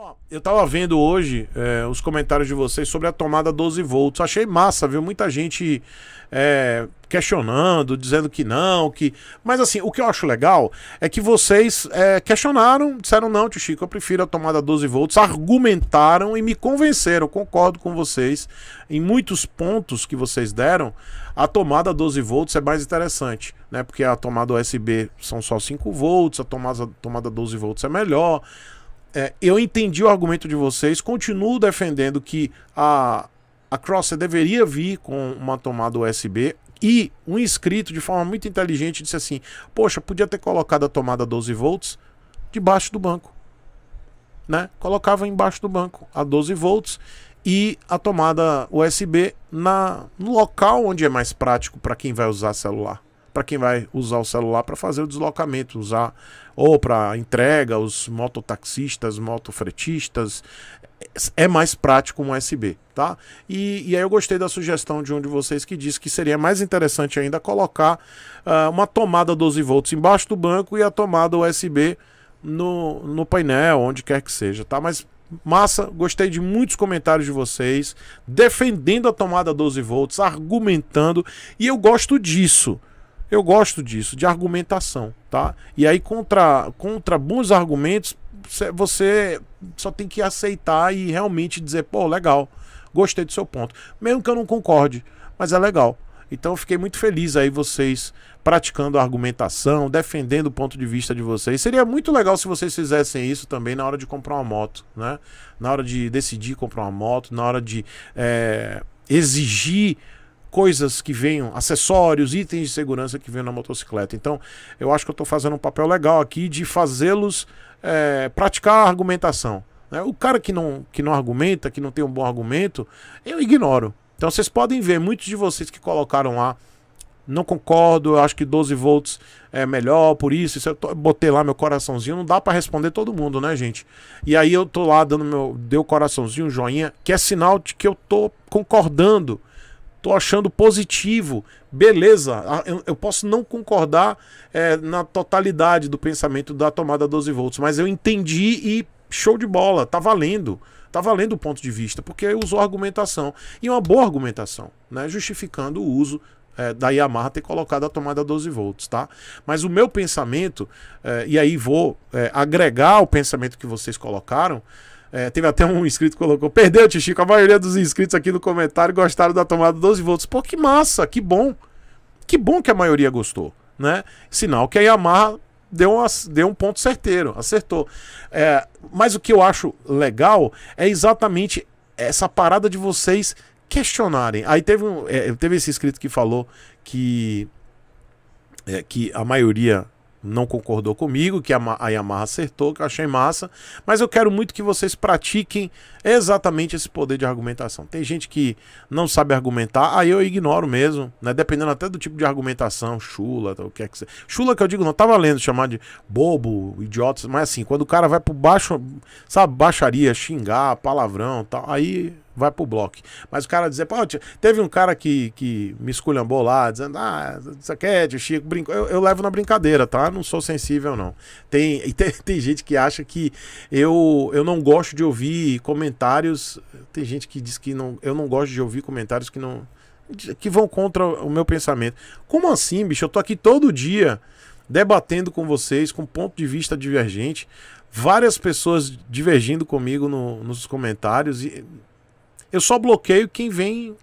Ó, eu tava vendo hoje é, os comentários de vocês sobre a tomada 12 volts. Achei massa, viu? Muita gente é, questionando, dizendo que não, que. Mas assim, o que eu acho legal é que vocês é, questionaram, disseram não, tio Chico, eu prefiro a tomada 12 volts, argumentaram e me convenceram. Concordo com vocês. Em muitos pontos que vocês deram, a tomada 12 volts é mais interessante, né? Porque a tomada USB são só 5 volts, a tomada, tomada 12 volts é melhor é, eu entendi o argumento de vocês, continuo defendendo que a, a Crosser deveria vir com uma tomada USB. E um inscrito, de forma muito inteligente, disse assim: Poxa, podia ter colocado a tomada 12 volts debaixo do banco. Né? Colocava embaixo do banco a 12 volts e a tomada USB na, no local onde é mais prático para quem vai usar celular para quem vai usar o celular para fazer o deslocamento, usar ou para entrega, os mototaxistas, motofretistas, é, é mais prático um USB, tá? E, e, aí eu gostei da sugestão de um de vocês que disse que seria mais interessante ainda colocar uh, uma tomada 12 volts embaixo do banco e a tomada USB no, no painel, onde quer que seja, tá? Mas massa, gostei de muitos comentários de vocês defendendo a tomada 12 volts, argumentando, e eu gosto disso. Eu gosto disso, de argumentação, tá? E aí contra contra bons argumentos, você só tem que aceitar e realmente dizer, pô, legal. Gostei do seu ponto, mesmo que eu não concorde, mas é legal. Então eu fiquei muito feliz aí vocês praticando argumentação, defendendo o ponto de vista de vocês. Seria muito legal se vocês fizessem isso também na hora de comprar uma moto, né? Na hora de decidir comprar uma moto, na hora de é, exigir coisas que venham, acessórios, itens de segurança que venham na motocicleta. Então, eu acho que eu estou fazendo um papel legal aqui de fazê-los é, praticar a argumentação. Né? O cara que não, que não argumenta, que não tem um bom argumento, eu ignoro. Então, vocês podem ver, muitos de vocês que colocaram lá não concordo, eu acho que 12 volts é melhor, por isso, isso eu tô, botei lá meu coraçãozinho, não dá para responder todo mundo, né, gente? E aí eu tô lá dando meu, deu coraçãozinho, joinha, que é sinal de que eu tô concordando Tô achando positivo. Beleza, ah, eu, posso não concordar é, na totalidade do pensamento da tomada 12 volts, mas eu entendi e show de bola, tá valendo. Tá valendo o ponto de vista, porque usou argumentação. E uma boa argumentação, né? Justificando o uso é, da Yamaha ter colocado a tomada 12 volts, tá? Mas o meu pensamento, é, e aí vou é, agregar o pensamento que vocês colocaram, é, teve até um inscrito que colocou: Perdeu, Tichico. A maioria dos inscritos aqui no comentário gostaram da tomada 12 volts. Pô, que massa, que bom. Que bom que a maioria gostou, né? Sinal que a Yamaha deu, uma, deu um ponto certeiro, acertou. É, mas o que eu acho legal é exatamente essa parada de vocês questionarem. Aí teve, um, é, teve esse inscrito que falou que, é, que a maioria não concordou comigo, que a Yamaha acertou, que eu achei massa, mas eu quero muito que vocês pratiquem exatamente esse poder de argumentação. Tem gente que não sabe argumentar, aí eu ignoro mesmo, né? Dependendo até do tipo de argumentação, chula, tá, o que é que seja. Chula que eu digo, não tá valendo chamar de bobo, idiota, mas assim, quando o cara vai pro baixo, sabe, baixaria, xingar, palavrão, tal, aí vai pro bloco. Mas o cara dizer, pô, teve um cara que, que me esculhambou lá, dizendo, ah, saquete, é o Chico brincou. Eu, eu, levo na brincadeira, tá? Não sou sensível, não. Tem, e tem, tem gente que acha que eu, eu não gosto de ouvir comentários. Tem gente que diz que não, eu não gosto de ouvir comentários que não. que vão contra o meu pensamento. Como assim, bicho? Eu tô aqui todo dia debatendo com vocês, com ponto de vista divergente. Várias pessoas divergindo comigo no, nos comentários e eu só bloqueio quem vem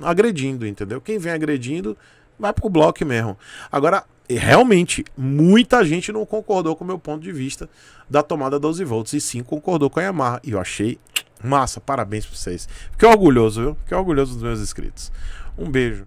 agredindo, entendeu? Quem vem agredindo vai pro bloco mesmo. Agora, realmente, muita gente não concordou com o meu ponto de vista da tomada 12 volts e sim concordou com a Yamaha. E eu achei massa, parabéns pra vocês. Fiquei orgulhoso, viu? Fiquei orgulhoso dos meus inscritos. Um beijo.